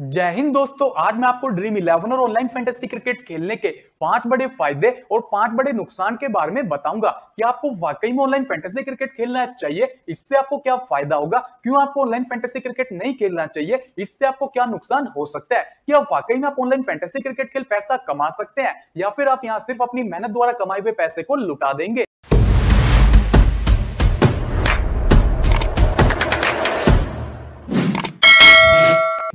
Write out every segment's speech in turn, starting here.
जय हिंद दोस्तों आज मैं आपको ड्रीम इलेवन और ऑनलाइन फैंटेसी क्रिकेट खेलने के पांच बड़े फायदे और पांच बड़े नुकसान के बारे में बताऊंगा कि आपको वाकई में ऑनलाइन फैंटेसी क्रिकेट खेलना चाहिए इससे आपको क्या फायदा होगा क्यों आपको ऑनलाइन फैंटेसी क्रिकेट नहीं खेलना चाहिए इससे आपको क्या नुकसान हो सकता है क्या वाकई में आप ऑनलाइन फैंटेसी क्रिकेट खेल पैसा कमा सकते हैं या फिर आप यहाँ सिर्फ अपनी मेहनत द्वारा कमाए हुए पैसे को लुटा देंगे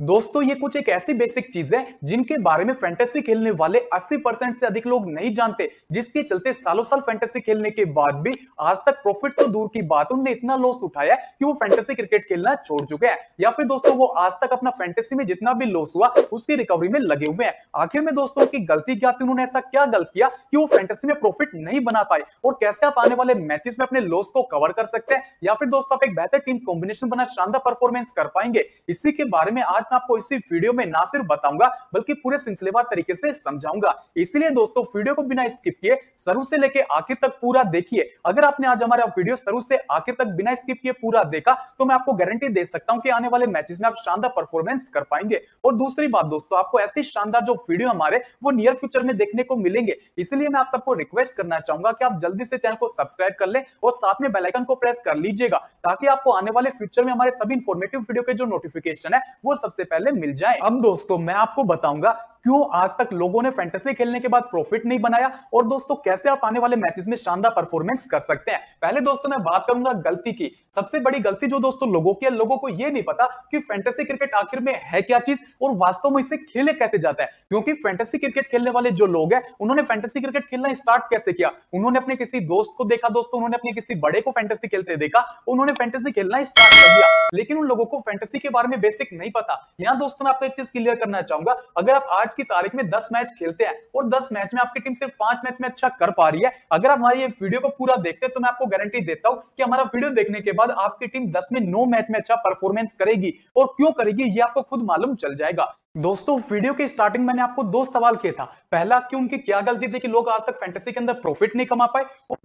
दोस्तों ये कुछ एक ऐसी बेसिक चीज है जिनके बारे में फैंटेसी खेलने वाले 80 परसेंट से अधिक लोग नहीं जानते जिसके चलते सालों साल फैंटेसी खेलने के बाद भी आज तक प्रॉफिट तो दूर की बात उनने इतना लॉस उठाया कि वो फैंटेसी क्रिकेट खेलना छोड़ चुके हैं या फिर दोस्तों वो आज तक अपना फैंटेसी में जितना भी लॉस हुआ उसकी रिकवरी में लगे हुए हैं आखिर में दोस्तों की गलती क्या थी उन्होंने ऐसा क्या गलत किया कि वो फैंटेसी में प्रॉफिट नहीं बना पाए और कैसे आप आने वाले मैचेस में अपने लॉस को कवर कर सकते हैं या फिर दोस्तों आप एक बेहतर टीम कॉम्बिनेशन बना शानदार परफॉर्मेंस कर पाएंगे इसी के बारे में आज आपको इसी वीडियो में ना सिर्फ बताऊंगा बल्कि पूरे सिलसिलेवार तरीके से समझाऊंगा इसलिए दोस्तों वीडियो को बिना स्किप किए शुरू से लेके आखिर तक पूरा देखिए अगर आपने आज हमारा वीडियो शुरू से आखिर तक बिना स्किप किए पूरा देखा तो मैं आपको गारंटी दे सकता हूँ कि आने वाले मैचेस में आप शानदार परफॉर्मेंस कर पाएंगे और दूसरी बात दोस्तों आपको ऐसी शानदार जो वीडियो हमारे वो नियर फ्यूचर में देखने को मिलेंगे इसलिए मैं आप सबको रिक्वेस्ट करना चाहूंगा कि आप जल्दी से चैनल को सब्सक्राइब कर ले और साथ में बेलाइकन को प्रेस कर लीजिएगा ताकि आपको आने वाले फ्यूचर में हमारे सभी इन्फॉर्मेटिव वीडियो के जो नोटिफिकेशन है वो सबसे पहले मिल जाए अब दोस्तों मैं आपको बताऊंगा क्यों आज तक लोगों ने फैंटेसी खेलने के बाद प्रॉफिट नहीं बनाया और दोस्तों कैसे आप आने वाले मैचेस में शानदार परफॉर्मेंस कर सकते हैं पहले दोस्तों मैं बात करूंगा गलती की सबसे बड़ी गलती जो दोस्तों लोगों की है लोगों को यह नहीं पता कि फैंटेसी क्रिकेट आखिर में है क्या चीज और वास्तव में इसे खेले कैसे जाता है क्योंकि फैंटेसी क्रिकेट खेलने वाले जो लोग हैं उन्होंने फैंटेसी क्रिकेट खेलना स्टार्ट कैसे किया उन्होंने अपने किसी दोस्त को देखा दोस्तों उन्होंने अपने किसी बड़े को फैंटेसी खेलते देखा उन्होंने फैंटेसी खेलना स्टार्ट कर दिया लेकिन उन लोगों को फैंटेसी के बारे में बेसिक नहीं पता यहां दोस्तों मैं आपको एक चीज क्लियर करना चाहूंगा अगर आप आज की तारीख में दस मैच खेलते हैं और दस मैच में आपकी टीम सिर्फ पांच मैच में अच्छा कर पा रही है अगर आप हमारी ये वीडियो को पूरा देखते हैं तो मैं आपको गारंटी देता हूं कि हमारा वीडियो देखने के बाद आपकी टीम दस में नौ मैच में अच्छा परफॉर्मेंस करेगी और क्यों करेगी ये आपको खुद मालूम चल जाएगा दोस्तों वीडियो के स्टार्टिंग मैंने आपको दो सवाल किया था पहला कि उनकी क्या गलती थी कि लोग आज तक फैंटेसी के अंदर प्रॉफिट नहीं कमा पाए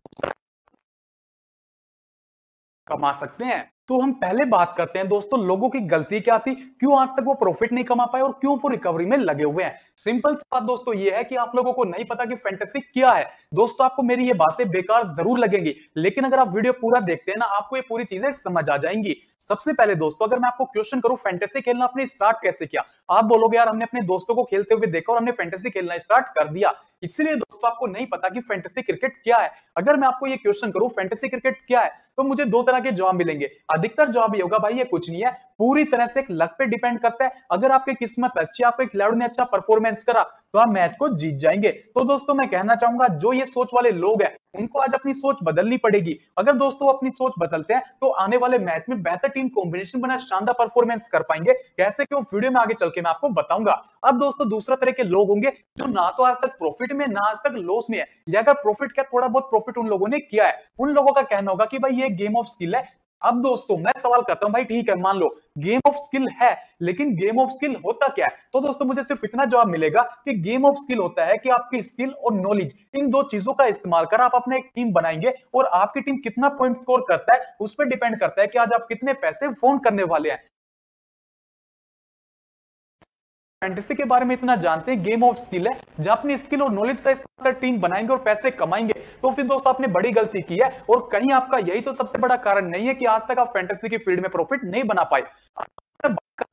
कमा सकते हैं तो हम पहले बात करते हैं दोस्तों लोगों की गलती क्या थी क्यों आज तक वो प्रॉफिट नहीं कमा पाए और क्यों वो रिकवरी में लगे हुए हैं सिंपल सी बात दोस्तों ये है कि आप लोगों को नहीं पता कि फैंटेसी क्या है दोस्तों आपको मेरी ये बातें बेकार जरूर लगेंगी लेकिन अगर आप वीडियो पूरा देखते हैं ना आपको ये पूरी चीजें समझ आ जाएंगी सबसे पहले दोस्तों अगर मैं आपको क्वेश्चन करूं फैंटेसी खेलना आपने स्टार्ट कैसे किया आप बोलोगे यार हमने अपने दोस्तों को खेलते हुए देखा और हमने फैंटेसी खेलना स्टार्ट कर दिया इसलिए दोस्तों आपको नहीं पता कि फैंटेसी क्रिकेट क्या है अगर मैं आपको ये क्वेश्चन करूं फैंटेसी क्रिकेट क्या है तो मुझे दो तरह के जवाब मिलेंगे अधिकतर जो अभी होगा भाई ये कुछ नहीं है पूरी तरह से एक लक पे डिपेंड करता है अगर आपकी किस्मत अच्छी आपके खिलाड़ी ने अच्छा परफॉर्मेंस करा तो आप मैच को जीत जाएंगे तो दोस्तों मैं कहना चाहूंगा जो ये सोच वाले लोग हैं उनको आज अपनी सोच बदलनी पड़ेगी अगर दोस्तों अपनी सोच बदलते हैं तो आने वाले मैच में बेहतर टीम कॉम्बिनेशन बना शानदार परफॉर्मेंस कर पाएंगे कैसे क्यों वीडियो में आगे चल के मैं आपको बताऊंगा अब दोस्तों दूसरा तरह के लोग होंगे जो ना तो आज तक प्रॉफिट में ना आज तक लॉस में है या अगर प्रॉफिट क्या थोड़ा बहुत प्रॉफिट उन लोगों ने किया है उन लोगों का कहना होगा कि भाई ये गेम ऑफ स्किल है अब दोस्तों मैं सवाल करता हूं भाई ठीक है मान लो गेम ऑफ स्किल है लेकिन गेम ऑफ स्किल होता क्या है तो दोस्तों मुझे सिर्फ इतना जवाब मिलेगा कि गेम ऑफ स्किल होता है कि आपकी स्किल और नॉलेज इन दो चीजों का इस्तेमाल कर आप अपने एक टीम बनाएंगे और आपकी टीम कितना पॉइंट स्कोर करता है उस पर डिपेंड करता है कि आज आप कितने पैसे फोन करने वाले हैं फैंटेसी के बारे में इतना जानते हैं गेम ऑफ स्किल है जब अपनी स्किल और नॉलेज का इस्तेमाल कर टीम बनाएंगे और पैसे कमाएंगे तो फिर दोस्तों आपने बड़ी गलती की है और कहीं आपका यही तो सबसे बड़ा कारण नहीं है कि आज तक आप फैंटेसी की फील्ड में प्रॉफिट नहीं बना पाए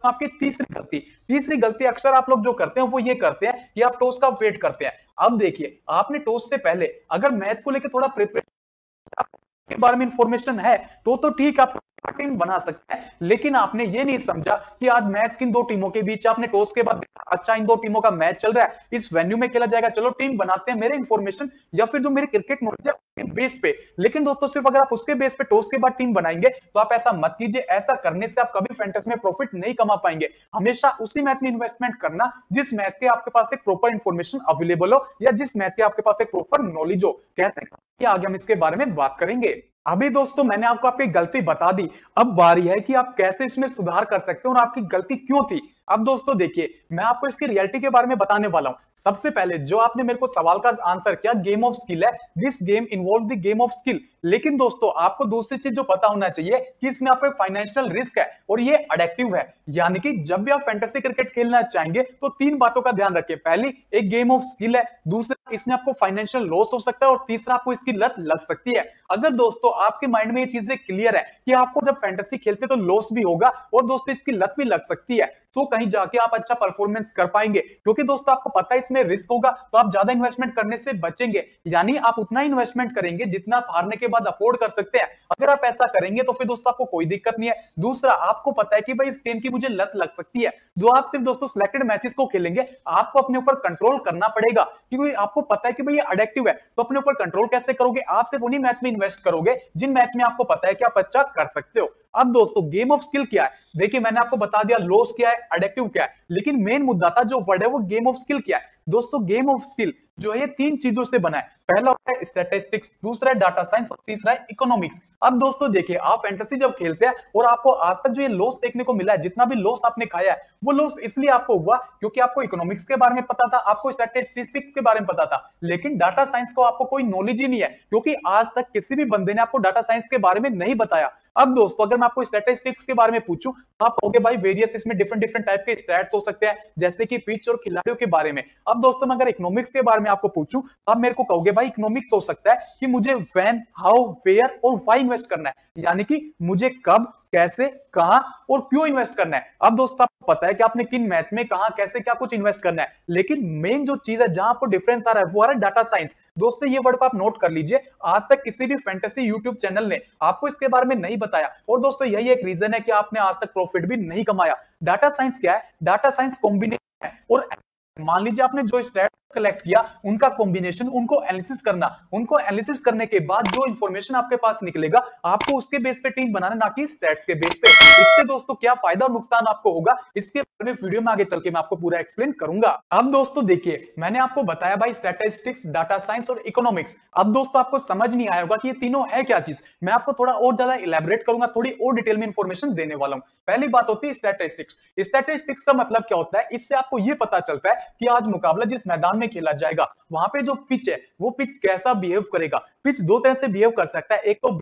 आपकी तीसरी गलती तीसरी गलती अक्सर आप लोग जो करते हैं वो ये करते हैं कि आप टोस का वेट करते हैं अब देखिए आपने टोस से पहले अगर मैथ को लेकर थोड़ा प्रिपरेशन के बारे में इंफॉर्मेशन है तो तो ठीक आप टीम बना सकता है लेकिन आपने ये नहीं समझा कि आज मैच किन दो टीमों के बीच आपने टॉस के बाद अच्छा इन दो टीमों का मैच चल रहा है इस वेन्यू में खेला जाएगा चलो टीम बनाते हैं मेरे इन्फॉर्मेशन या फिर जो मेरे क्रिकेट नॉलेज है उसके बेस पे लेकिन दोस्तों सिर्फ अगर आप उसके बेस पे टॉस के बाद टीम बनाएंगे तो आप ऐसा मत कीजिए ऐसा करने से आप कभी फैंटेस में प्रॉफिट नहीं कमा पाएंगे हमेशा उसी मैच में इन्वेस्टमेंट करना जिस मैच के आपके पास एक प्रॉपर इन्फॉर्मेशन अवेलेबल हो या जिस मैच के आपके पास एक प्रॉपर नॉलेज हो कैसे आगे हम इसके बारे में बात करेंगे अभी दोस्तों मैंने आपको आपकी गलती बता दी अब बारी है कि आप कैसे इसमें सुधार कर सकते हो और आपकी गलती क्यों थी अब दोस्तों देखिए मैं आपको इसकी रियलिटी के बारे में बताने वाला हूं सबसे पहले जो आपने मेरे को सवाल का आंसर किया गेम ऑफ स्किल है this game involve the game of skill लेकिन दोस्तों आपको दूसरी चीज जो पता होना चाहिए कि इसमें आपको फाइनेंशियल रिस्क है और ये अडेक्टिव है यानी कि जब भी आप फैंटेसी क्रिकेट खेलना चाहेंगे तो तीन बातों का ध्यान रखिए पहली एक गेम ऑफ स्किल है दूसरा इसमें आपको फाइनेंशियल लॉस हो सकता है और तीसरा आपको इसकी लत लग सकती है अगर दोस्तों आपके माइंड में ये चीजें क्लियर है कि आपको जब फैंटेसी खेलते तो लॉस भी होगा और दोस्तों इसकी लत भी लग सकती है तो कहीं जाके आप अच्छा परफॉर्मेंस कर पाएंगे क्योंकि दोस्तों आपको पता है इसमें रिस्क होगा तो आप ज्यादा इन्वेस्टमेंट करने से बचेंगे यानी आप उतना इन्वेस्टमेंट करेंगे जितना आप हारने के बाद अफोर्ड कर सकते हैं अगर आप ऐसा करेंगे तो फिर दोस्तों आपको कोई दिक्कत नहीं है दूसरा आपको पता है कि भाई इस गेम की मुझे लत लग सकती है जो आप सिर्फ दोस्तों सिलेक्टेड मैचेस को खेलेंगे आपको अपने ऊपर कंट्रोल करना पड़ेगा क्योंकि आपको पता है कि भाई ये अडेक्टिव है तो अपने ऊपर कंट्रोल कैसे करोगे आप सिर्फ उन्हीं मैच में इन्वेस्ट करोगे जिन मैच में आपको पता है कि आप अच्छा कर सकते हो अब दोस्तों गेम ऑफ स्किल क्या है देखिए मैंने आपको बता दिया लॉस क्या है अडेक्टिव क्या है लेकिन मेन मुद्दा था जो वर्ड है वो गेम ऑफ स्किल क्या है दोस्तों गेम ऑफ स्किल जो है ये तीन चीजों से बना है पहला होता है स्टेटिस्टिक्स दूसरा है डाटा साइंस और तीसरा है इकोनॉमिक्स अब दोस्तों देखिए आप फैंटेसी जब खेलते हैं और आपको आज तक जो ये लॉस देखने को मिला है जितना भी लॉस आपने खाया है वो लॉस इसलिए आपको हुआ क्योंकि आपको इकोनॉमिक्स के बारे में पता था आपको स्टेटिस्टिक्स के बारे में पता था लेकिन डाटा साइंस को आपको कोई नॉलेज ही नहीं है क्योंकि आज तक किसी भी बंदे ने आपको डाटा साइंस के बारे में नहीं बताया अब दोस्तों अगर मैं आपको स्टेटिस्टिक्स के बारे में पूछूं तो आप कहोगे भाई वेरियस इसमें डिफरेंट डिफरेंट टाइप के स्टैट्स हो सकते हैं जैसे कि पिच और खिलाड़ियों के बारे में अब दोस्तों मैं अगर इकोनॉमिक्स के बारे में आपको पूछूं तो आप मेरे को कहोगे भाई इकोनॉमिक्स हो सकता है कि मुझे वैन हाउ वेयर और वाई इन्वेस्ट करना है यानी कि मुझे कब कैसे कहा और क्यों इन्वेस्ट करना है अब दोस्तों आपको पता है कि आपने किन मैथ में कहा कैसे क्या कुछ इन्वेस्ट करना है लेकिन मेन जो चीज है जहां आपको डिफरेंस आ रहा है वो आ रहा है डाटा साइंस दोस्तों ये वर्ड को आप नोट कर लीजिए आज तक किसी भी फैंटेसी यूट्यूब चैनल ने आपको इसके बारे में नहीं बताया और दोस्तों यही एक रीजन है कि आपने आज तक प्रॉफिट भी नहीं कमाया डाटा साइंस क्या है डाटा साइंस कॉम्बिनेशन है और मान लीजिए आपने जो स्ट्रेट कलेक्ट किया उनका कॉम्बिनेशन उनको एनालिसिस करना उनको एनालिसिस करने के बाद जो इंफॉर्मेशन आपके पास निकलेगा आपको उसके बेस पे टीम बनाना ना कि स्टैट्स के बेस पे इससे दोस्तों क्या फायदा और नुकसान आपको होगा इसके बारे में वीडियो में आगे चल के मैं आपको पूरा एक्सप्लेन करूंगा अब दोस्तों देखिए मैंने आपको बताया भाई स्टैटिस्टिक्स डाटा साइंस और इकोनॉमिक्स अब दोस्तों आपको समझ नहीं आया होगा कि ये तीनों है क्या चीज मैं आपको थोड़ा और ज्यादा इलेबरेट करूंगा थोड़ी और डिटेल में इंफॉर्मेशन देने वाला हूँ पहली बात होती है स्टैटिस्टिक्स स्टैटिस्टिक्स का मतलब क्या होता है इससे आपको ये पता चलता है कि आज मुकाबला जिस मैदान में खेला जाएगा वहां पे जो पिच है वो पिच कैसा बिहेव करेगा पिच दो तरह से बिहेव कर सकता है एक तो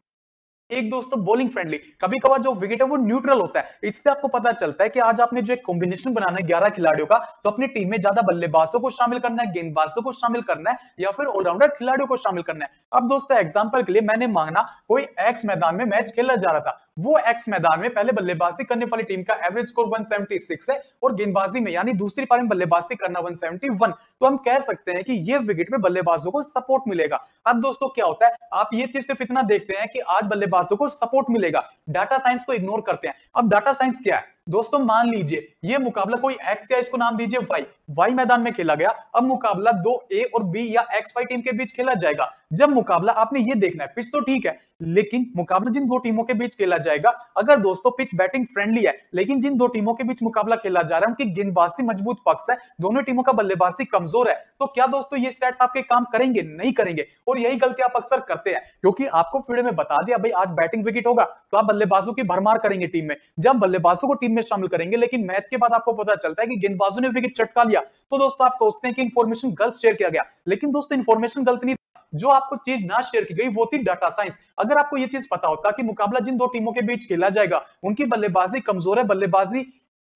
एक दोस्तों तो बॉलिंग फ्रेंडली कभी कभार जो विकेट है वो न्यूट्रल होता है इससे आपको पता चलता है कि आज आपने जो एक कॉम्बिनेशन बनाना है ग्यारह खिलाड़ियों का तो अपनी टीम में ज्यादा बल्लेबाजों को शामिल करना है गेंदबाजों को शामिल करना है या फिर ऑलराउंडर खिलाड़ियों को शामिल करना है अब दोस्तों एग्जाम्पल के लिए मैंने मांगना कोई एक्स मैदान में मैच खेला जा रहा था वो एक्स मैदान में पहले बल्लेबाजी करने वाली टीम का एवरेज स्कोर वन है और गेंदबाजी में यानी दूसरी पारी में बल्लेबाजी करना वन तो हम कह सकते हैं कि ये विकेट में बल्लेबाजों को सपोर्ट मिलेगा अब दोस्तों क्या होता है आप ये चीज सिर्फ इतना देखते हैं कि आज बल्लेबाज बयानबाजों को सपोर्ट मिलेगा डाटा साइंस को इग्नोर करते हैं अब डाटा साइंस क्या है दोस्तों मान लीजिए ये मुकाबला कोई एक्स या इसको नाम दीजिए वाई वाई मैदान में खेला गया अब मुकाबला दो ए और बी या एक्स वाई टीम के बीच खेला जाएगा जब मुकाबला आपने ये देखना है पिच तो ठीक है लेकिन मुकाबला जिन दो टीमों के बीच खेला जाएगा अगर दोस्तों पिच बैटिंग फ्रेंडली है लेकिन जिन दो टीमों के बीच मुकाबला खेला जा रहा है उनकी गेंदबाजी मजबूत पक्ष है दोनों टीमों का बल्लेबाजी कमजोर है तो क्या दोस्तों ये स्टैट्स आपके काम करेंगे नहीं करेंगे और यही गलती आप अक्सर करते हैं क्योंकि आपको फील्ड में बता दिया भाई आज बैटिंग विकेट होगा तो आप बल्लेबाजों की भरमार करेंगे टीम में जब बल्लेबाजों को टीम में शामिल करेंगे लेकिन मैच के बाद आपको पता चलता है कि गेंदबाजों ने विकेट चटका लिया तो दोस्तों आप सोचते हैं कि इन्फॉर्मेशन गलत शेयर किया गया लेकिन दोस्तों इन्फॉर्मेशन गलत नहीं जो आपको चीज ना शेयर की गई वो थी डाटा साइंस अगर आपको ये चीज पता होता कि मुकाबला जिन दो टीमों के बीच खेला जाएगा उनकी बल्लेबाजी कमजोर है बल्लेबाजी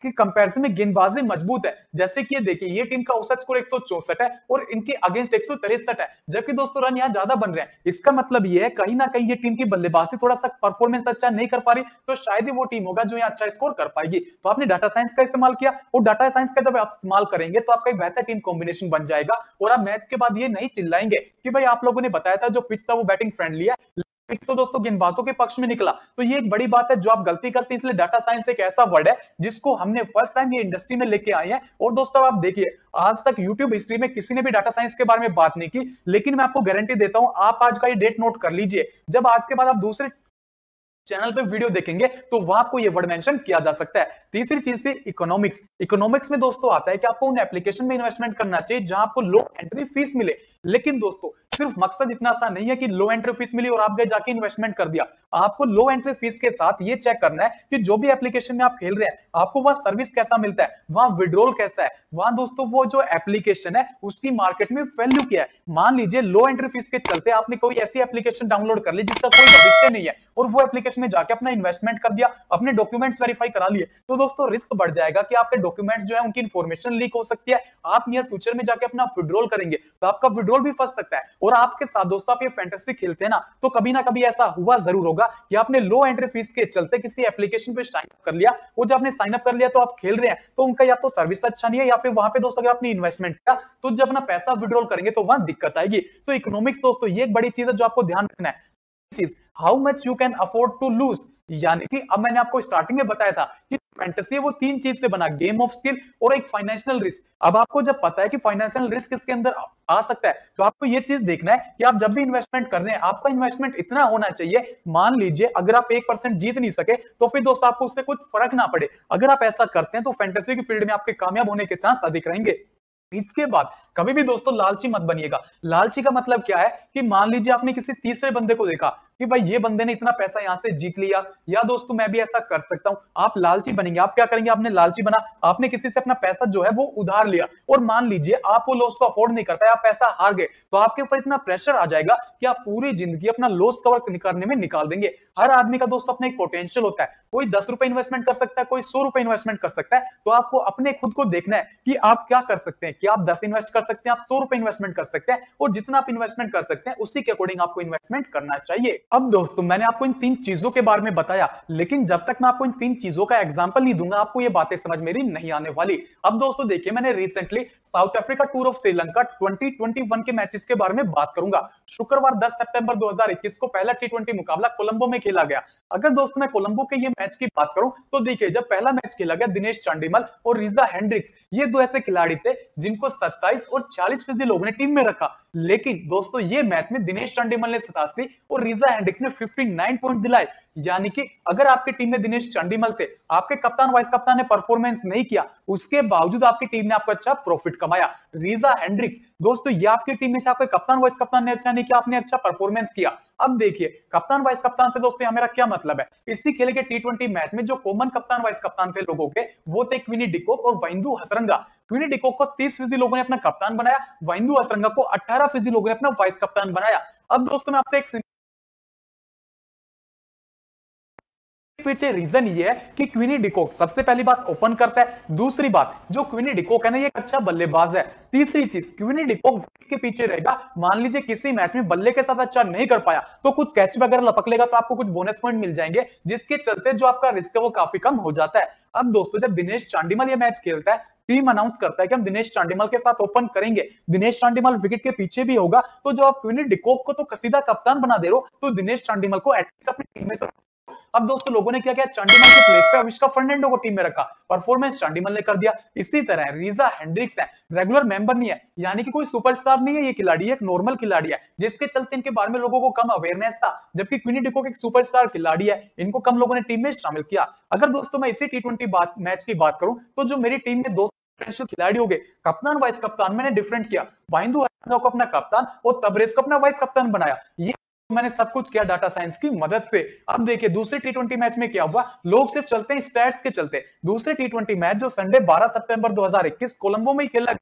के कंपैरिजन में गेंदबाजी मजबूत है जैसे कि ये देखिए ये टीम का औसत स्कोर एक है और इनके अगेंस्ट एक है जबकि दोस्तों रन यहाँ ज्यादा बन रहे हैं इसका मतलब ये है कहीं ना कहीं ये टीम की बल्लेबाजी थोड़ा सा परफॉर्मेंस अच्छा नहीं कर पा रही तो शायद ही वो टीम होगा जो यहाँ अच्छा स्कोर कर पाएगी तो आपने डाटा साइंस का इस्तेमाल किया और डाटा साइंस का जब आप इस्तेमाल करेंगे तो आपका एक बेहतर टीम कॉम्बिनेशन बन जाएगा और आप मैच के बाद ये नहीं चिल्लाएंगे कि भाई आप लोगों ने बताया था जो पिच था वो बैटिंग फ्रेंडली है एक तो दोस्तों गेंदबाजों के पक्ष में निकला तो ये एक बड़ी बात है जो आप गलती करते हैं इसलिए डाटा साइंस एक ऐसा वर्ड है जिसको हमने फर्स्ट टाइम ये इंडस्ट्री में लेके आए हैं और दोस्तों आप देखिए आज तक यूट्यूब हिस्ट्री में किसी ने भी डाटा साइंस के बारे में बात नहीं की लेकिन मैं आपको गारंटी देता हूं आप आज का ये डेट नोट कर लीजिए जब आज के बाद आप दूसरे चैनल पे वीडियो देखेंगे तो वहां आपको ये वर्ड मेंशन किया जा सकता है तीसरी चीज थी इकोनॉमिक्स इकोनॉमिक्स में दोस्तों आता है कि आपको उन एप्लीकेशन में इन्वेस्टमेंट करना चाहिए जहां आपको लो एंट्री फीस मिले लेकिन दोस्तों सिर्फ मकसद इतना सा नहीं है कि लो एंट्री फीस मिली और आप गए जाके इन्वेस्टमेंट कर दिया आपको लो एंट्री फीस के साथ ये चेक करना है कि जो भी एप्लीकेशन में आप खेल रहे हैं आपको वहां सर्विस कैसा मिलता है वहां विड्रोल कैसा है वहां दोस्तों वो जो एप्लीकेशन है उसकी मार्केट में वैल्यू क्या है मान लीजिए लो एंट्री फीस के चलते आपने कोई ऐसी एप्लीकेशन डाउनलोड कर ली जिसका कोई भविष्य नहीं है और वो एप्लीकेशन में जाके अपना इन्वेस्टमेंट कर दिया अपने डॉक्यूमेंट्स वेरीफाई करा लिए तो दोस्तों रिस्क बढ़ जाएगा कि आपके डॉक्यूमेंट्स जो है उनकी इन्फॉर्मेशन लीक हो सकती है आप नियर फ्यूचर में जाके अपना विड्रोल करेंगे तो आपका विड्रोल भी फंस सकता है और और आपके साथ दोस्तों आप ये फैंटेसी खेलते हैं ना तो कभी ना कभी ऐसा हुआ जरूर होगा कि आपने लो एंट्री फीस के चलते किसी एप्लीकेशन पे साइन अप कर लिया वो जब आपने साइन अप कर लिया तो आप खेल रहे हैं तो उनका या तो सर्विस अच्छा नहीं है या फिर वहां पे दोस्तों अगर आपने इन्वेस्टमेंट किया तो जब अपना पैसा विड्रॉल करेंगे तो वहां दिक्कत आएगी तो इकोनॉमिक्स दोस्तों ये एक बड़ी चीज है जो आपको ध्यान रखना है चीज how much you can afford to lose यानी कि अब मैंने आपको स्टार्टिंग में बताया था कि फैंटेसी है वो तीन चीज से बना गेम ऑफ स्किल और एक फाइनेंशियल रिस्क अब आपको जब पता है कि फाइनेंशियल रिस्क इसके अंदर आ सकता है तो आपको ये चीज देखना है कि आप जब भी इन्वेस्टमेंट कर रहे हैं आपका इन्वेस्टमेंट इतना होना चाहिए मान लीजिए अगर आप एक परसेंट जीत नहीं सके तो फिर दोस्तों आपको उससे कुछ फर्क ना पड़े अगर आप ऐसा करते हैं तो फैंटेसी की फील्ड में आपके कामयाब होने के चांस अधिक रहेंगे इसके बाद कभी भी दोस्तों लालची मत बनिएगा लालची का मतलब क्या है कि मान लीजिए आपने किसी तीसरे बंदे को देखा कि भाई ये बंदे ने इतना पैसा यहां से जीत लिया या दोस्तों तो मैं भी ऐसा कर सकता हूं आप लालची बनेंगे आप क्या करेंगे आपने लालची बना आपने किसी से अपना पैसा जो है वो उधार लिया और मान लीजिए आप वो लॉस को अफोर्ड नहीं कर पाए आप पैसा हार गए तो आपके ऊपर इतना प्रेशर आ जाएगा कि आप पूरी जिंदगी अपना लॉस कवर करने में निकाल देंगे हर आदमी का दोस्तों अपना एक पोटेंशियल होता है कोई दस रुपए इन्वेस्टमेंट कर सकता है कोई सौ रुपए इन्वेस्टमेंट कर सकता है तो आपको अपने खुद को देखना है कि आप क्या कर सकते हैं कि आप दस इन्वेस्ट कर सकते हैं आप सौ रुपए इन्वेस्टमेंट कर सकते हैं और जितना आप इन्वेस्टमेंट कर सकते हैं उसी के अकॉर्डिंग आपको इन्वेस्टमेंट करना चाहिए अब दोस्तों मैंने आपको इन तीन चीजों के बारे में बताया लेकिन जब तक मैं आपको इन तीन चीजों का एग्जाम्पल नहीं दूंगा आपको ये बातें समझ मेरी नहीं आने वाली अब दोस्तों देखिए मैंने recently South Africa tour of Sri Lanka 2021 के मैचेस के बारे में बात करूंगा शुक्रवार 10 सितंबर 2021 को पहला टी मुकाबला कोलंबो में खेला गया अगर दोस्तों मैं कोलंबो के ये मैच की बात करूं तो देखिए जब पहला मैच खेला गया दिनेश चांडीमल और रिजा हेंड्रिक्स ये दो ऐसे खिलाड़ी थे जिनको सत्ताईस और चालीस फीसदी लोगों ने टीम में रखा लेकिन दोस्तों ये मैच में दिनेश चांडीमल ने सतासी और रिजा इंडेक्स ने 59 पॉइंट दिलाए यानी कि अगर आपकी टीम में दिनेश चंडीमल थे आपके कप्तान वाइस कप्तान ने परफॉर्मेंस नहीं किया उसके बावजूद आपकी टीम ने आपको अच्छा प्रॉफिट कमाया रीजा हेंड्रिक्स दोस्तों ये आपकी टीम में था आपके कप्तान वाइस कप्तान ने अच्छा नहीं किया आपने अच्छा परफॉर्मेंस किया अब देखिए कप्तान वाइस कप्तान से दोस्तों मेरा क्या मतलब है इसी खेले के टी मैच में जो कॉमन कप्तान वाइस कप्तान थे लोगों के वो थे क्विनी डिकोक और वाइंदू हसरंगा क्विनी डिकोक को तीस फीसदी लोगों ने अपना कप्तान बनाया वाइंदू हसरंगा को अठारह फीसदी लोगों ने अपना वाइस कप्तान बनाया अब दोस्तों मैं आपसे एक पीछे रीजन ये है कि क्विनी डिकोक सबसे पहली बात ओपन करता है दूसरी बात जो क्विनी डिकोक है ना ये अच्छा बल्लेबाज है तीसरी चीज क्विनी डिकोक के पीछे रहेगा मान लीजिए किसी मैच में बल्ले के साथ अच्छा नहीं कर पाया तो कुछ कैच वगैरह लपक लेगा तो आपको कुछ बोनस पॉइंट मिल जाएंगे जिसके चलते जो आपका रिस्क है वो काफी कम हो जाता है अब दोस्तों जब दिनेश चांडीमल ये मैच खेलता है टीम अनाउंस करता है कि हम दिनेश चांडीमल के साथ ओपन करेंगे दिनेश चांडीमल विकेट के पीछे भी होगा तो जब आप क्विनी डिकोक को तो कसीदा कप्तान बना दे रहे हो तो दिनेश चांडीमल को एटलीस्ट अपनी टीम में तो अब दोस्तों लोगों ने क्या किया चांडीमल के प्लेस पे अविष्का फर्नेंडो को टीम में रखा परफॉर्मेंस चांडीमल ने कर दिया इसी तरह रीजा हेंड्रिक्स है रेगुलर मेंबर नहीं है यानी कि कोई सुपरस्टार नहीं है ये खिलाड़ी एक नॉर्मल खिलाड़ी है जिसके चलते इनके बारे में लोगों को कम अवेयरनेस था जबकि क्विनी डिको एक सुपरस्टार खिलाड़ी है इनको कम लोगों ने टीम में शामिल किया अगर दोस्तों मैं इसी टी ट्वेंटी मैच की बात करूं तो जो मेरी टीम में दो खिलाड़ी हो गए कप्तान वाइस कप्तान मैंने डिफरेंट किया वाइंदू को अपना कप्तान और तबरेज को अपना वाइस कप्तान बनाया ये मैंने सब कुछ किया डाटा साइंस की मदद से अब देखिए दूसरे टी मैच में क्या हुआ लोग सिर्फ चलते हैं स्टैट्स के चलते दूसरे टी मैच जो संडे 12 सितंबर 2021 कोलंबो में ही खेला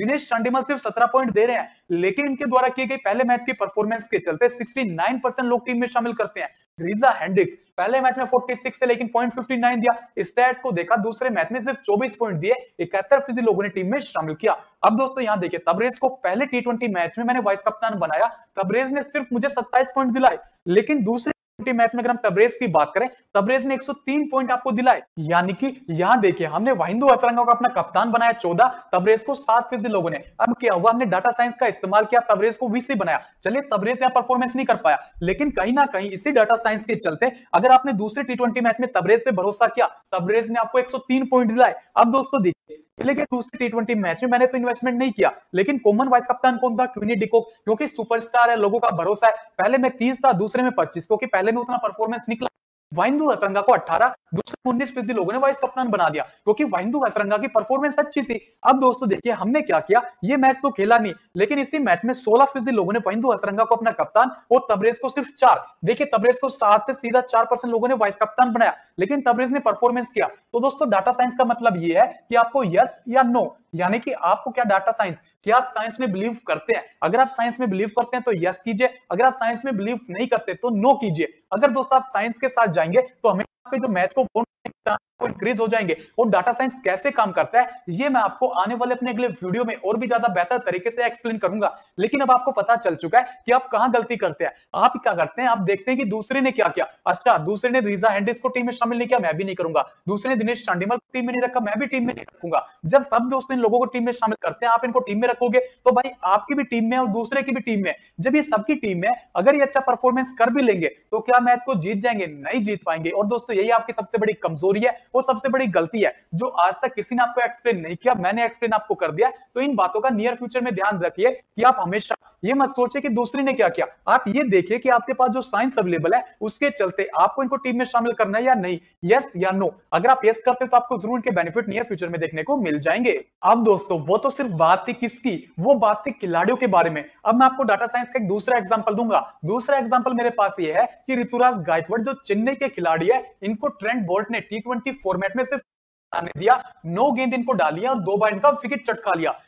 दिनेश चंडीमल सिर्फ 17 पॉइंट दे रहे हैं लेकिन इनके द्वारा किए गए पहले मैच की परफॉर्मेंस के चलते 69 परसेंट लोग टीम में शामिल करते हैं हेंड्रिक्स पहले मैच में 46 थे लेकिन पॉइंट दिया स्टैट्स को देखा दूसरे मैच में सिर्फ 24 पॉइंट दिए इकहत्तर फीसदी लोगों ने टीम में शामिल किया अब दोस्तों यहां देखिए तबरेज को पहले टी मैच में मैंने वाइस कप्तान बनाया तबरेज ने सिर्फ मुझे 27 पॉइंट दिलाए लेकिन दूसरे मैच में अगर हम तबरेज की बात करें तबरेज ने 103 पॉइंट आपको दिलाए यानी कि यहां देखिए हमने वाहिंदू असरंगा को अपना कप्तान बनाया 14 तबरेज को सात फीसदी लोगों ने अब क्या हुआ हमने डाटा साइंस का इस्तेमाल किया तबरेज को बीसी बनाया चलिए तबरेज यहां परफॉर्मेंस नहीं कर पाया लेकिन कहीं ना कहीं इसी डाटा साइंस के चलते अगर आपने दूसरे टी मैच में तबरेज पर भरोसा किया तबरेज ने आपको एक पॉइंट दिलाए अब दोस्तों लेकिन दूसरे टी ट्वेंटी मैच में मैंने तो इन्वेस्टमेंट नहीं किया लेकिन कॉमन वाइस कप्तान कौन था क्विनी डिको क्योंकि सुपरस्टार है लोगों का भरोसा है पहले मैं तीस था दूसरे में पच्चीस क्योंकि पहले में उतना परफॉर्मेंस निकला वाइंदू असरंगा को 18 दूसरे उन्नीस फीसदी लोगों ने वाइस कप्तान बना दिया क्योंकि वाइंदू असरंगा की परफॉर्मेंस अच्छी थी अब दोस्तों देखिए हमने क्या किया ये मैच तो खेला नहीं लेकिन इसी मैच में सोलह फीसदी लोगों ने वाइंदू असरंगा को अपना कप्तान और तबरेज को सिर्फ चार देखिए तबरेज को सात से सीधा चार परसेंट लोगों ने वाइस कप्तान बनाया लेकिन तबरेज ने परफॉर्मेंस किया तो दोस्तों डाटा साइंस का मतलब ये है कि आपको यस या नो यानी कि आपको क्या डाटा साइंस कि आप साइंस में बिलीव करते हैं अगर आप साइंस में बिलीव करते हैं तो यस कीजिए अगर आप साइंस में बिलीव नहीं करते तो नो कीजिए अगर दोस्तों आप साइंस के साथ जाएंगे तो हमें आपके जो मैथ को फोन इंक्रीज हो जाएंगे और डाटा साइंस कैसे काम करता है ये मैं आपको आने वाले अपने अगले वीडियो में और भी ज्यादा बेहतर तरीके से एक्सप्लेन करूंगा लेकिन अब आपको पता चल चुका है कि आप कहां गलती करते हैं आप क्या करते हैं आप देखते हैं कि दूसरे ने क्या किया अच्छा दूसरे ने रीजा हैंडिस को टीम में शामिल नहीं किया मैं भी नहीं करूंगा दूसरे ने दिनेश चांडीमल को टीम में नहीं रखा मैं भी टीम में नहीं रखूंगा जब सब दोस्त इन लोगों को टीम में शामिल करते हैं आप इनको टीम में रखोगे तो भाई आपकी भी टीम में और दूसरे की भी टीम में जब ये सबकी टीम में अगर ये अच्छा परफॉर्मेंस कर भी लेंगे तो क्या मैच को जीत जाएंगे नहीं जीत पाएंगे और दोस्तों यही आपकी सबसे बड़ी कमी कमजोरी है वो सबसे बड़ी गलती है जो आज तक किसी ने आपको एक्सप्लेन नहीं किया मैंने एक्सप्लेन आपको कर दिया तो इन बातों का नियर फ्यूचर में ध्यान रखिए कि आप हमेशा ये मत सोचे कि दूसरे ने क्या किया आप ये देखिए कि आपके पास जो साइंस अवेलेबल है उसके चलते आपको इनको टीम में शामिल करना है या नहीं यस या नो अगर आप यस करते हो तो आपको जरूर इनके बेनिफिट नियर फ्यूचर में देखने को मिल जाएंगे अब दोस्तों वो तो सिर्फ बात थी किसकी वो बात थी खिलाड़ियों के बारे में अब मैं आपको डाटा साइंस का एक दूसरा एग्जाम्पल दूंगा दूसरा एग्जाम्पल मेरे पास ये है कि ऋतुराज गायकवाड़ जो चेन्नई के खिलाड़ी है इनको ट्रेंड बोल्ट ने टी ट्वेंटी फॉर्मेट में सिर्फ आने दिया नौ गेंद इनको डालिए और दो बार इनका विकेट चटका लिया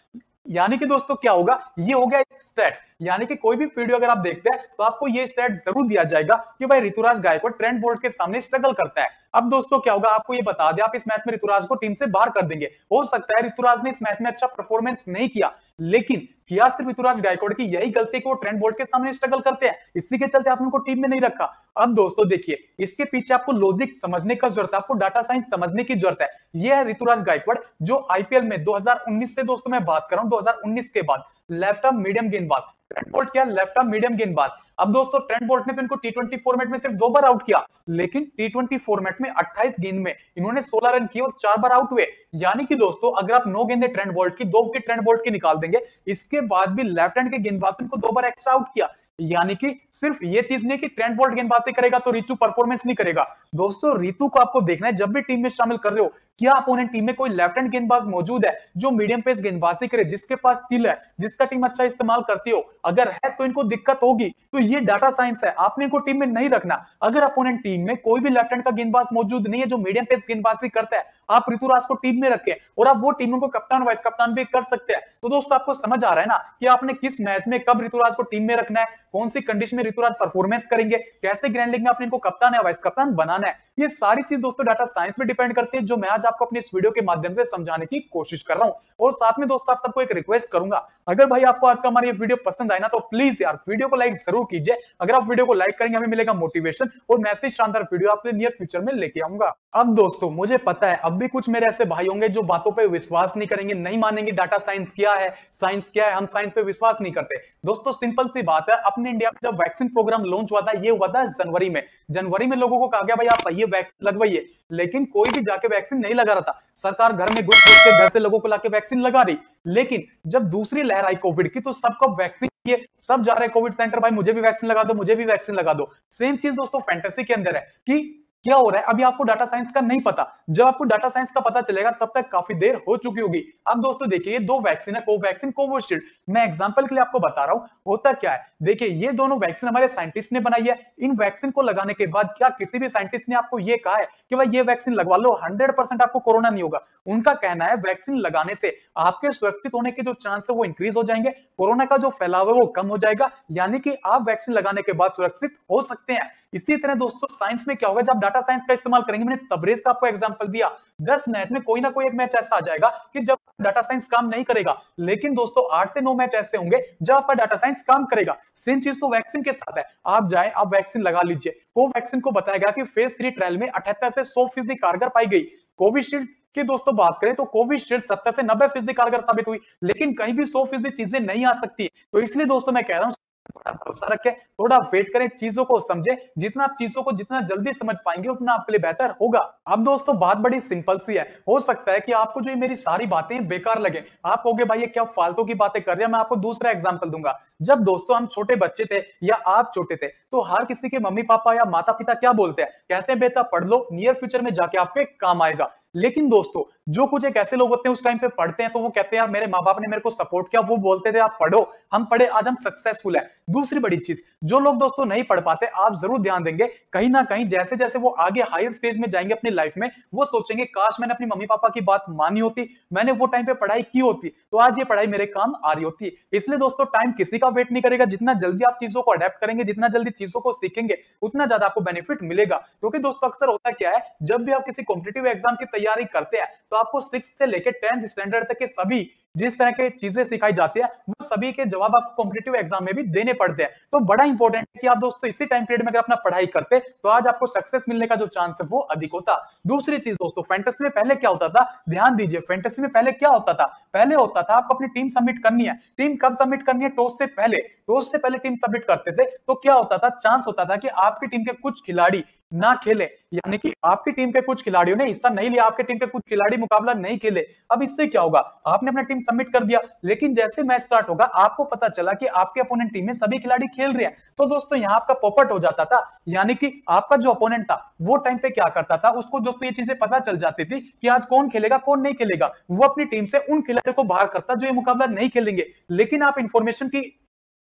यानी कि दोस्तों क्या होगा ये हो गया स्टेट यानी कि कोई भी वीडियो अगर आप देखते हैं तो आपको ये स्टेट जरूर दिया जाएगा कि भाई ऋतुराज गायकवाड ट्रेंड बोर्ड के सामने स्ट्रगल करता है अब दोस्तों क्या होगा आपको ये बता दें आप इस मैच में ऋतुराज को टीम से बाहर कर देंगे हो सकता है ऋतुराज ने इस मैच में अच्छा परफॉर्मेंस नहीं किया लेकिन किया सिर्फ ऋतुराज गायकोड़ की यही गलती को ट्रेंड बोर्ड के सामने स्ट्रगल करते हैं इसी के चलते आपने उनको टीम में नहीं रखा अब दोस्तों देखिए इसके पीछे आपको लॉजिक समझने का जरूरत है आपको डाटा साइंस समझने की जरूरत है यह है ऋतुराज गायकवाड़ जो आईपीएल में 2019 से दोस्तों मैं बात कर रहा हूं 2019 के बाद लेफ्ट आर्म मीडियम गेंदबाज ट्रेंट बोल्ट क्या लेफ्ट आर्म मीडियम गेंदबाज अब दोस्तों ट्रेंट बोल्ट ने तो इनको टी ट्वेंटी फॉर्मेट में सिर्फ दो बार आउट किया लेकिन टी ट्वेंटी फॉर्मेट में 28 गेंद में इन्होंने 16 रन किए और चार बार आउट हुए यानी कि दोस्तों अगर आप नौ गेंदे ट्रेंट बोल्ट की दो के ट्रेंट बोल्ट की निकाल देंगे इसके बाद भी लेफ्ट हैंड के गेंदबाज इनको दो बार एक्स्ट्रा आउट किया यानी कि सिर्फ ये चीज नहीं कि ट्रेंड बोल्ट गेंदबाजी करेगा तो रितु परफॉर्मेंस नहीं करेगा दोस्तों रितु को आपको देखना है जब भी टीम में शामिल कर रहे हो क्या अपोनेंट टीम में कोई लेफ्ट हैंड गेंदबाज मौजूद है जो मीडियम पेस गेंदबाजी करे जिसके पास स्किल है जिसका टीम अच्छा इस्तेमाल करती हो अगर है तो इनको दिक्कत होगी तो ये डाटा साइंस है आपने इनको टीम में नहीं रखना अगर अपोनेंट टीम में कोई भी लेफ्ट हैंड का गेंदबाज मौजूद नहीं है जो मीडियम पेस गेंदबाजी करता है आप ऋतुराज को टीम में रखें और आप वो टीमों को कप्तान वाइस कप्तान भी कर सकते हैं तो दोस्तों आपको समझ आ रहा है ना कि आपने किस मैच में कब ऋतुराज को टीम में रखना है कौन सी कंडीशन में ऋतुराज परफॉर्मेंस करेंगे कैसे ग्रैंड लीग में आपने इनको कप्तान या वाइस कप्तान बनाना है ये सारी चीज दोस्तों डाटा साइंस में डिपेंड करती है जो मैं आपको अपने इस वीडियो के माध्यम से समझाने की कोशिश कर रहा हूँ और साथ में दोस्तों आप सबको एक रिक्वेस्ट करूंगा अगर भाई आपको आज का हमारे वीडियो पसंद आए ना तो प्लीज यार वीडियो को लाइक जरूर कीजिए अगर आप वीडियो को लाइक करेंगे हमें मिलेगा मोटिवेशन और मैसेज शानदार वीडियो आपके नियर फ्यूचर में लेके आऊंगा अब दोस्तों मुझे पता है अब भी कुछ मेरे ऐसे भाई होंगे जो बातों पे विश्वास नहीं करेंगे नहीं मानेंगे डाटा साइंस क्या है साइंस क्या है हम साइंस पे विश्वास नहीं करते दोस्तों सिंपल सी बात है अपने इंडिया में जब वैक्सीन प्रोग्राम लॉन्च हुआ था ये हुआ था जनवरी में जनवरी में लोगों को कहा गया भाई आप आइए वैक्सीन लगवाइए लेकिन कोई भी जाके वैक्सीन नहीं लगा रहा था सरकार घर में घुस घुस के घर से लोगों को लाके वैक्सीन लगा रही लेकिन जब दूसरी लहर आई कोविड की तो सबको वैक्सीन ये सब जा रहे कोविड सेंटर भाई मुझे भी वैक्सीन लगा दो मुझे भी वैक्सीन लगा दो सेम चीज दोस्तों फैंटेसी के अंदर है कि क्या हो रहा है अभी आपको डाटा साइंस का नहीं पता जब आपको डाटा साइंस का पता चलेगा तब तक काफी देर हो चुकी होगी अब दोस्तों देखिए दो वैक्सीन है कोवैक्सीन कोविशील्ड मैं एग्जाम्पल के लिए आपको बता रहा हूं होता क्या है देखिए ये दोनों वैक्सीन हमारे साइंटिस्ट ने बनाई है इन वैक्सीन को लगाने के बाद क्या किसी भी साइंटिस्ट ने आपको ये कहा है कि भाई ये वैक्सीन लगवा लो हंड्रेड आपको कोरोना नहीं होगा उनका कहना है वैक्सीन लगाने से आपके सुरक्षित होने के जो चांस है वो इंक्रीज हो जाएंगे कोरोना का जो फैलाव है वो कम हो जाएगा यानी कि आप वैक्सीन लगाने के बाद सुरक्षित हो सकते हैं इसी तरह दोस्तों साइंस में क्या होगा जब डाटा साइंस का इस्तेमाल करेंगे मैंने तबरेज का आपको एग्जाम्पल दिया दस मैच में कोई ना कोई एक मैच ऐसा आ जाएगा कि जब डाटा साइंस काम नहीं करेगा लेकिन दोस्तों आठ से नौ मैच ऐसे होंगे जब आपका डाटा साइंस काम करेगा सेम चीज तो वैक्सीन के साथ है आप जाए आप वैक्सीन लगा लीजिए को वैक्सीन को बताया गया कि फेज थ्री ट्रायल में अठहत्तर से सौ फीसदी कारगर पाई गई कोविशील्ड कि दोस्तों बात करें तो कोविशील्ड सत्तर से नब्बे फीसदी कारगर साबित हुई लेकिन कहीं भी सौ फीसदी चीजें नहीं आ सकती तो इसलिए दोस्तों मैं कह रहा हूं बड़ा भरोसा रखें थोड़ा वेट करें चीजों को समझे जितना आप चीजों को जितना जल्दी समझ पाएंगे उतना आपके लिए बेहतर होगा अब दोस्तों बात बड़ी सिंपल सी है हो सकता है कि आपको जो मेरी सारी बातें बेकार लगे आप कहोगे भाई ये क्या फालतू की बातें कर रहे हैं मैं आपको दूसरा एग्जाम्पल दूंगा जब दोस्तों हम छोटे बच्चे थे या आप छोटे थे तो हर किसी के मम्मी पापा या माता पिता क्या बोलते हैं कहते हैं बेटा पढ़ लो नियर फ्यूचर में जाके आपके काम आएगा लेकिन दोस्तों जो कुछ एक ऐसे लोग होते हैं उस टाइम पे पढ़ते हैं तो वो कहते हैं यार मेरे माँ बाप ने मेरे को सपोर्ट किया वो बोलते थे आप पढ़ो हम पढ़े आज हम सक्सेसफुल है दूसरी बड़ी चीज जो लोग दोस्तों नहीं पढ़ पाते आप जरूर ध्यान देंगे कहीं ना कहीं जैसे जैसे वो आगे हायर स्टेज में जाएंगे अपनी लाइफ में वो सोचेंगे काश मैंने अपनी मम्मी पापा की बात मानी होती मैंने वो टाइम पे पढ़ाई की होती तो आज ये पढ़ाई मेरे काम आ रही होती इसलिए दोस्तों टाइम किसी का वेट नहीं करेगा जितना जल्दी आप चीजों को अडेप्ट करेंगे जितना जल्दी चीजों को सीखेंगे उतना ज्यादा आपको बेनिफिट मिलेगा क्योंकि दोस्तों अक्सर होता क्या है जब भी आप किसी कॉम्पिटेटिव एग्जाम की तैयारी करते हैं तो आपको सिक्स से लेकर टेंथ स्टैंडर्ड तक के सभी जिस तरह की चीजें सिखाई जाती है वो सभी के जवाब आपको कॉम्पिटेटिव एग्जाम में भी देने पड़ते हैं तो बड़ा इंपॉर्टेंट है कि आप दोस्तों इसी टाइम पीरियड में अगर अपना पढ़ाई करते तो आज आपको सक्सेस मिलने का जो चांस है वो अधिक होता दूसरी चीज दोस्तों फैंटेसी में पहले क्या होता था ध्यान दीजिए फैंटेसी में पहले क्या होता था पहले होता था आपको अपनी टीम सबमिट करनी है टीम कब सबमिट करनी है टॉस से पहले टॉस से पहले टीम सबमिट करते थे तो क्या होता था चांस होता था कि आपकी टीम के कुछ खिलाड़ी ना खेले यानी कि आपकी टीम के कुछ खिलाड़ियों ने हिस्सा नहीं लिया आपकी टीम के कुछ खिलाड़ी मुकाबला नहीं खेले अब इससे क्या होगा आपने अपना टीम सबमिट कर दिया लेकिन जैसे मैच स्टार्ट होगा आपको पता चला कि आपके अपोनेंट टीम में सभी खिलाड़ी खेल रहे हैं तो दोस्तों यहाँ आपका पोपट हो जाता था यानी कि आपका जो अपोनेंट था वो टाइम पे क्या करता था उसको दोस्तों ये चीजें पता चल जाती थी कि आज कौन खेलेगा कौन नहीं खेलेगा वो अपनी टीम से उन खिलाड़ियों को बाहर करता जो ये मुकाबला नहीं खेलेंगे लेकिन आप इंफॉर्मेशन की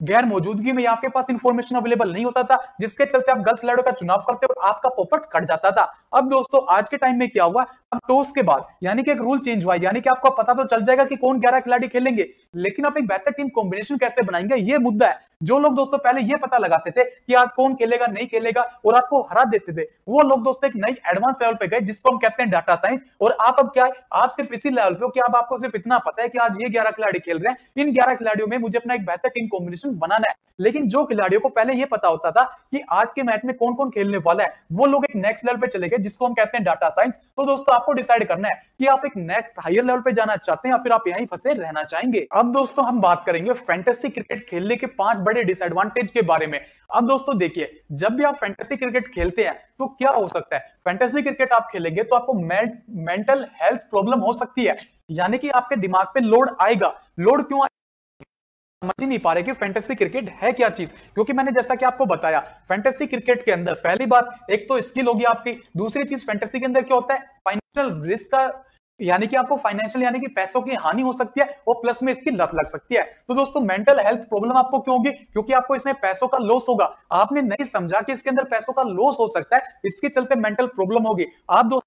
गैर मौजूदगी में आपके पास इंफॉर्मेशन अवेलेबल नहीं होता था जिसके चलते आप गलत खिलाड़ियों का चुनाव करते और आपका पोपट कट जाता था अब दोस्तों आज के टाइम में क्या हुआ अब टॉस के बाद यानी कि एक रूल चेंज हुआ यानी कि आपको पता तो चल जाएगा कि कौन ग्यारह खिलाड़ी खेलेंगे लेकिन आप एक बेहतर टीम कॉम्बिनेशन कैसे बनाएंगे ये मुद्दा है जो लोग दोस्तों पहले ये पता लगाते थे कि आज कौन खेलेगा नहीं खेलेगा और आपको हरा देते थे वो लोग दोस्तों एक नई एडवांस लेवल पे गए जिसको हम कहते हैं डाटा साइंस और आप अब क्या है आप सिर्फ इसी लेवल पे हो कि आप आपको सिर्फ इतना पता है कि आज ये ग्यारह खिलाड़ी खेल रहे हैं इन ग्यारह खिलाड़ियों में मुझे अपना एक बेहतर टीम कॉम्बिनेशन कॉम्बिनेशन बनाना है लेकिन जो खिलाड़ियों को पहले यह पता होता था कि आज के मैच में कौन कौन खेलने वाला है वो लोग एक नेक्स्ट लेवल पे चले गए जिसको हम कहते हैं डाटा साइंस तो दोस्तों आपको डिसाइड करना है कि आप एक नेक्स्ट हायर लेवल पे जाना चाहते हैं या फिर आप यहीं फंसे रहना चाहेंगे अब दोस्तों हम बात करेंगे फैंटेसी क्रिकेट खेलने के पांच बड़े डिसएडवांटेज के बारे में अब दोस्तों देखिए जब भी आप फैंटेसी क्रिकेट खेलते हैं तो क्या हो सकता है फैंटेसी क्रिकेट आप खेलेंगे तो आपको मेंटल हेल्थ प्रॉब्लम हो सकती है यानी कि आपके दिमाग पे लोड आएगा लोड क्यों आएगा? समझ ही नहीं पा रहे कि फैंटेसी क्रिकेट है क्या चीज क्योंकि मैंने जैसा कि आपको बताया फैंटेसी क्रिकेट के अंदर पहली बात एक तो स्किल होगी आपकी दूसरी चीज फैंटेसी के अंदर क्या होता है फाइनेंशियल रिस्क का यानी कि आपको फाइनेंशियल यानी कि पैसों की हानि हो सकती है और प्लस में इसकी लत लग सकती है तो दोस्तों मेंटल हेल्थ प्रॉब्लम आपको क्यों होगी क्योंकि आपको इसमें पैसों का लॉस होगा आपने नहीं समझा कि इसके अंदर पैसों का लॉस हो सकता है इसके चलते मेंटल प्रॉब्लम होगी आप दोस्तों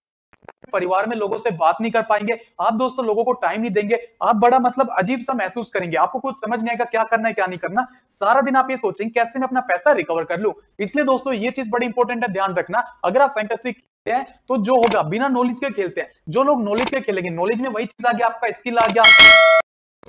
परिवार में लोगों से बात नहीं कर पाएंगे आप दोस्तों लोगों को टाइम नहीं देंगे आप बड़ा मतलब अजीब सा महसूस करेंगे आपको कुछ समझ नहीं आएगा क्या करना है क्या नहीं करना सारा दिन आप ये सोचेंगे कैसे मैं अपना पैसा रिकवर कर लू इसलिए दोस्तों ये चीज बड़ी इंपॉर्टेंट है ध्यान रखना अगर आप फैंटेसी खेलते हैं तो जो होगा बिना नॉलेज के खेलते हैं जो लोग नॉलेज के खेलेंगे नॉलेज में वही चीज आ गया आपका स्किल आ गया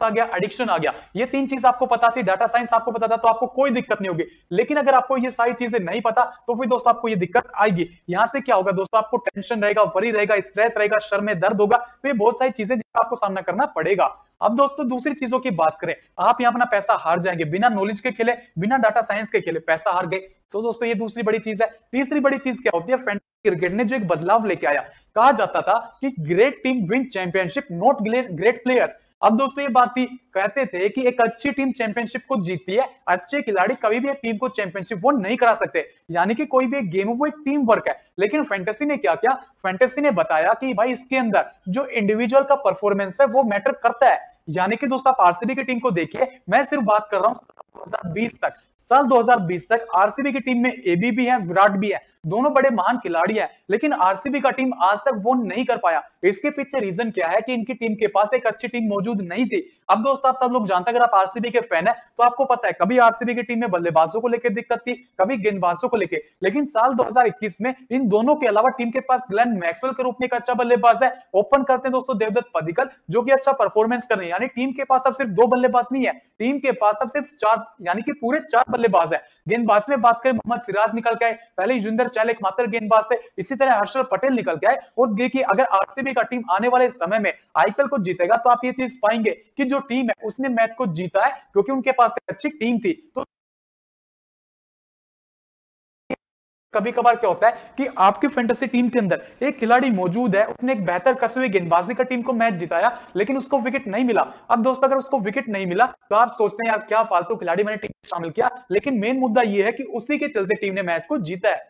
आ गया एडिक्शन आ गया ये तीन चीज आपको पता थी डाटा साइंस आपको पता था तो आपको कोई दिक्कत नहीं होगी लेकिन अगर आपको ये सारी चीजें नहीं पता तो फिर दोस्तों आपको ये दिक्कत आएगी यहां से क्या होगा दोस्तों आपको टेंशन रहेगा वरी रहेगा स्ट्रेस रहेगा शर में दर्द होगा तो ये बहुत सारी चीजें जिसका आपको सामना करना पड़ेगा अब दोस्तों दूसरी चीजों की बात करें आप यहां अपना पैसा हार जाएंगे बिना नॉलेज के खेले बिना डाटा साइंस के खेले पैसा हार गए तो दोस्तों ये दूसरी बड़ी चीज है तीसरी बड़ी चीज क्या होती है फैंटेसी क्रिकेट ने जो एक बदलाव लेके आया कहा जाता था कि great team win championship not great players अब दोस्तों ये बात थी कहते थे कि एक अच्छी टीम चैंपियनशिप को जीतती है अच्छे खिलाड़ी कभी भी एक टीम को चैंपियनशिप वो नहीं करा सकते यानी कि कोई भी एक गेम वो एक टीम वर्क है लेकिन फैंटेसी ने क्या किया फैंटेसी ने बताया कि भाई इसके अंदर जो इंडिविजुअल का परफॉर्मेंस है वो मैटर करता है यानी कि दोस्तों आप आरसीबी की टीम को देखिए मैं सिर्फ बात कर रहा हूँ 2020 तक साल 2020 तक आरसीबी की टीम में एबी भी है विराट भी है दोनों बड़े महान खिलाड़ी है लेकिन आरसीबी का टीम आज तक वो नहीं कर पाया इसके पीछे रीजन क्या है कि इनकी टीम के पास एक अच्छी टीम मौजूद नहीं थी अब दोस्तों आप सब लोग जानते अगर आप आरसीबी के फैन है तो आपको पता है कभी आरसीबी की टीम में बल्लेबाजों को लेकर दिक्कत थी कभी गेंदबाजों को लेकर लेकिन साल दो में इन दोनों के अलावा टीम के पास ग्लैन मैक्सवेल के रूप में एक अच्छा बल्लेबाज है ओपन करते हैं दोस्तों देवदत्त पदिकल जो कि अच्छा परफॉर्मेंस कर रहे हैं यानी टीम के पास अब सिर्फ दो बल्लेबाज नहीं है टीम के पास अब सिर्फ चार यानी कि पूरे चार बल्लेबाज है गेंदबाज में बात करें मोहम्मद सिराज निकल के आए पहले युजवेंद्र चहल एकमात्र गेंदबाज थे इसी तरह हर्षल पटेल निकल के आए और देखिए अगर आरसीबी का टीम आने वाले समय में आईपीएल को जीतेगा तो आप ये चीज पाएंगे कि जो टीम है उसने मैच को जीता है क्योंकि उनके पास अच्छी टीम थी तो कभी कभार क्या होता है कि आपकी फैंटेसी टीम के अंदर एक खिलाड़ी मौजूद है उसने एक बेहतर कसी हुई गेंदबाजी का टीम को मैच जिताया लेकिन उसको विकेट नहीं मिला अब दोस्तों अगर उसको विकेट नहीं मिला तो आप सोचते हैं यार क्या फालतू खिलाड़ी मैंने टीम में शामिल किया लेकिन मेन मुद्दा यह है कि उसी के चलते टीम ने मैच को जीता है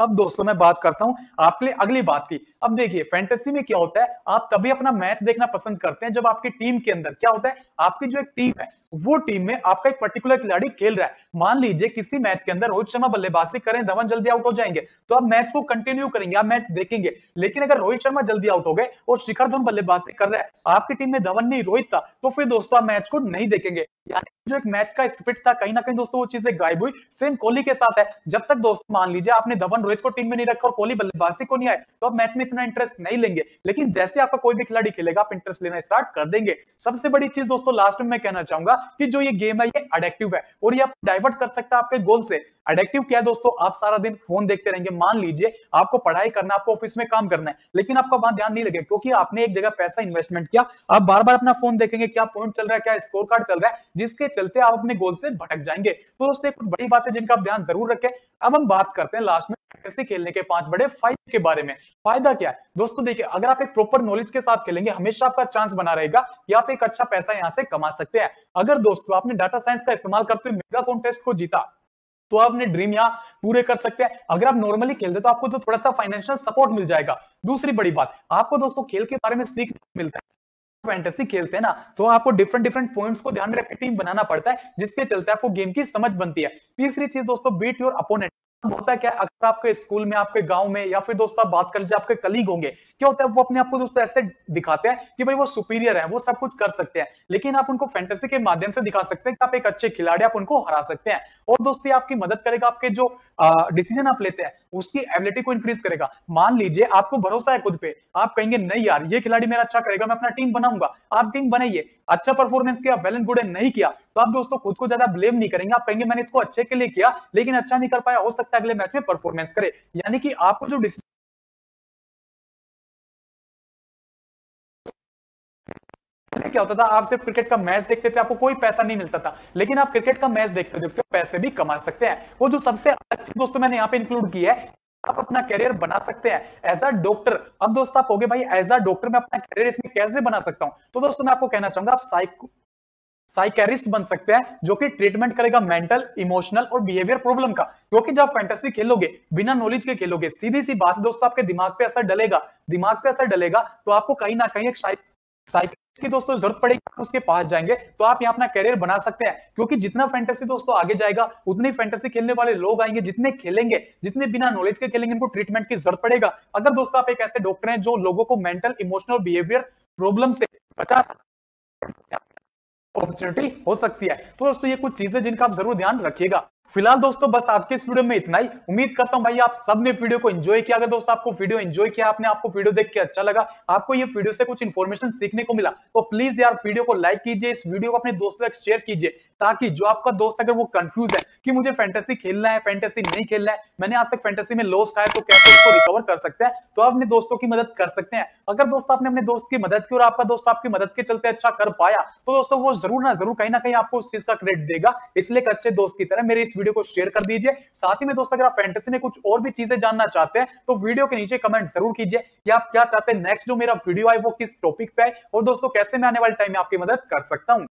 अब दोस्तों मैं बात करता हूं आपके लिए अगली बात की अब देखिए फैंटेसी में क्या होता है आप तभी अपना मैच देखना पसंद करते हैं जब आपकी टीम के अंदर क्या होता है आपकी जो एक टीम है वो टीम में आपका एक पर्टिकुलर खिलाड़ी खेल रहा है मान लीजिए किसी मैच के अंदर रोहित शर्मा बल्लेबाजी करें धवन जल्दी आउट हो जाएंगे तो आप मैच को कंटिन्यू करेंगे आप मैच देखेंगे लेकिन अगर रोहित शर्मा जल्दी आउट हो गए और शिखर धवन बल्लेबाजी कर रहे हैं आपकी टीम में धवन नहीं रोहित था तो फिर दोस्तों आप मैच को नहीं देखेंगे यानी जो एक मैच का स्पिट था कहीं ना कहीं दोस्तों वो चीजें गायब हुई सेम कोहली के साथ है जब तक दोस्तों मान लीजिए आपने धवन रोहित को टीम में नहीं रखा और कोहली बल्लेबाजी को नहीं आए तो आप मैच में इतना इंटरेस्ट नहीं लेंगे लेकिन जैसे आपका कोई भी खिलाड़ी खेलेगा आप इंटरेस्ट लेना स्टार्ट कर देंगे सबसे बड़ी चीज दोस्तों लास्ट में मैं कहना चाहूंगा कि जो ये गेम है ये अडेक्टिव है और ये आप डाइवर्ट कर सकता है आपके गोल से अडेक्टिव क्या है दोस्तों आप सारा दिन फोन देखते रहेंगे मान लीजिए आपको पढ़ाई करना आपको ऑफिस में काम करना है लेकिन आपका वहां ध्यान नहीं लगेगा क्योंकि आपने एक जगह पैसा इन्वेस्टमेंट किया आप बार बार अपना फोन देखेंगे क्या पॉइंट चल रहा है क्या स्कोर कार्ड चल रहा है जिसके चलते आप अपने गोल से भटक जाएंगे तो दोस्तों कुछ बड़ी बात है जिनका आप ध्यान जरूर रखें अब हम बात करते हैं लास्ट में कैसे खेलने के पांच बड़े फायदे के बारे में फायदा क्या है दोस्तों देखिए अगर आप एक प्रॉपर नॉलेज के साथ खेलेंगे हमेशा आपका चांस बना रहेगा कि आप एक अच्छा पैसा यहाँ से कमा सकते हैं अगर दोस्तों आपने डाटा साइंस का इस्तेमाल करते हुए मेगा कॉन्टेस्ट को जीता तो आप अपने ड्रीम यहाँ पूरे कर सकते हैं अगर आप नॉर्मली खेलते तो आपको तो थोड़ा सा फाइनेंशियल सपोर्ट मिल जाएगा दूसरी बड़ी बात आपको दोस्तों खेल के बारे में सीख मिलता है फैंटेसी खेलते हैं ना तो आपको डिफरेंट डिफरेंट पॉइंट्स को ध्यान में रखकर टीम बनाना पड़ता है जिसके चलते आपको गेम की समझ बनती है तीसरी चीज दोस्तों बीट योर अपोनेंट तो होता है क्या अगर आपके स्कूल में आपके गांव में या फिर दोस्तों आप बात कर लीजिए आपके कलीग होंगे क्या होता है वो अपने आप को दोस्तों ऐसे दिखाते हैं कि भाई वो सुपीरियर है वो सब कुछ कर सकते हैं लेकिन आप उनको फैंटेसी के माध्यम से दिखा सकते हैं कि आप एक अच्छे खिलाड़ी आप उनको हरा सकते हैं और दोस्तों आपकी मदद करेगा आपके जो डिसीजन आप लेते हैं उसकी एबिलिटी को इंक्रीज करेगा मान लीजिए आपको भरोसा है खुद पे आप कहेंगे नहीं यार ये खिलाड़ी मेरा अच्छा करेगा मैं अपना टीम बनाऊंगा आप टीम बनाइए अच्छा परफॉर्मेंस किया वेल एंड गुड एंड नहीं किया तो आप दोस्तों खुद को ज्यादा ब्लेम नहीं करेंगे आप कहेंगे मैंने इसको अच्छे के लिए किया लेकिन अच्छा नहीं कर पाया हो सकता सकता है अगले मैच में परफॉर्मेंस करे यानी कि आपको जो डिसीजन क्या होता था आप सिर्फ क्रिकेट का मैच देखते थे आपको कोई पैसा नहीं मिलता था लेकिन आप क्रिकेट का मैच देखते देखते पैसे भी कमा सकते हैं वो जो सबसे अच्छी दोस्तों मैंने यहां पे इंक्लूड किया है आप अपना करियर बना सकते हैं एज अ डॉक्टर अब दोस्तों आप हो गए भाई एज अ डॉक्टर मैं अपना करियर इसमें कैसे बना सकता हूं तो दोस्तों मैं आपको कहना चाहूंगा आप साइको साइकेरिस्ट बन सकते हैं जो कि ट्रीटमेंट करेगा मेंटल इमोशनल और बिहेवियर प्रॉब्लम का क्योंकि जब फैंटेसी खेलोगे बिना नॉलेज के खेलोगे सीधी सी बात दोस्तों आपके दिमाग पे असर डलेगा दिमाग पे असर डलेगा तो आपको कहीं ना कहीं एक साइक की दोस्तों जरूरत पड़ेगी आप उसके पास जाएंगे तो आप यहाँ अपना करियर बना सकते हैं क्योंकि जितना फैंटेसी दोस्तों आगे जाएगा उतनी फैंटेसी खेलने वाले लोग आएंगे जितने खेलेंगे जितने बिना नॉलेज के खेलेंगे उनको ट्रीटमेंट की जरूरत पड़ेगा अगर दोस्तों आप एक ऐसे डॉक्टर हैं जो लोगों को मेंटल इमोशनल बिहेवियर प्रॉब्लम से बचा सकते अपॉर्चुनिटी हो सकती है तो दोस्तों ये कुछ चीजें जिनका आप जरूर ध्यान रखिएगा फिलहाल दोस्तों बस आज के इस वीडियो में इतना ही उम्मीद करता हूं भाई आप सबने वीडियो को एंजॉय किया अगर दोस्तों आपको वीडियो एंजॉय किया आपने आपको वीडियो देख के अच्छा लगा आपको ये वीडियो से कुछ इन्फॉर्मेशन सीखने को मिला तो प्लीज यार वीडियो को लाइक कीजिए इस वीडियो को अपने दोस्तों तक शेयर कीजिए ताकि जो आपका दोस्त अगर वो कंफ्यूज है कि मुझे फैंटेसी खेलना है फैंटेसी नहीं खेलना है मैंने आज तक फैंटेसी में लॉस खाया तो कैसे उसको रिकवर कर सकते हैं तो आप अपने दोस्तों की मदद कर सकते हैं अगर दोस्तों आपने अपने दोस्त की मदद की और आपका दोस्त आपकी मदद के चलते अच्छा कर पाया तो दोस्तों वो जरूर ना जरूर कहीं ना कहीं आपको उस चीज का क्रेडिट देगा इसलिए एक अच्छे दोस्त की तरह मेरे इस वीडियो को शेयर कर दीजिए साथ ही में दोस्तों अगर आप फैंटेसी में कुछ और भी चीजें जानना चाहते हैं तो वीडियो के नीचे कमेंट जरूर कीजिए कि आप क्या चाहते हैं नेक्स्ट जो मेरा वीडियो आए वो किस टॉपिक पे है और दोस्तों कैसे मैं आने वाले टाइम में आपकी मदद कर सकता हूँ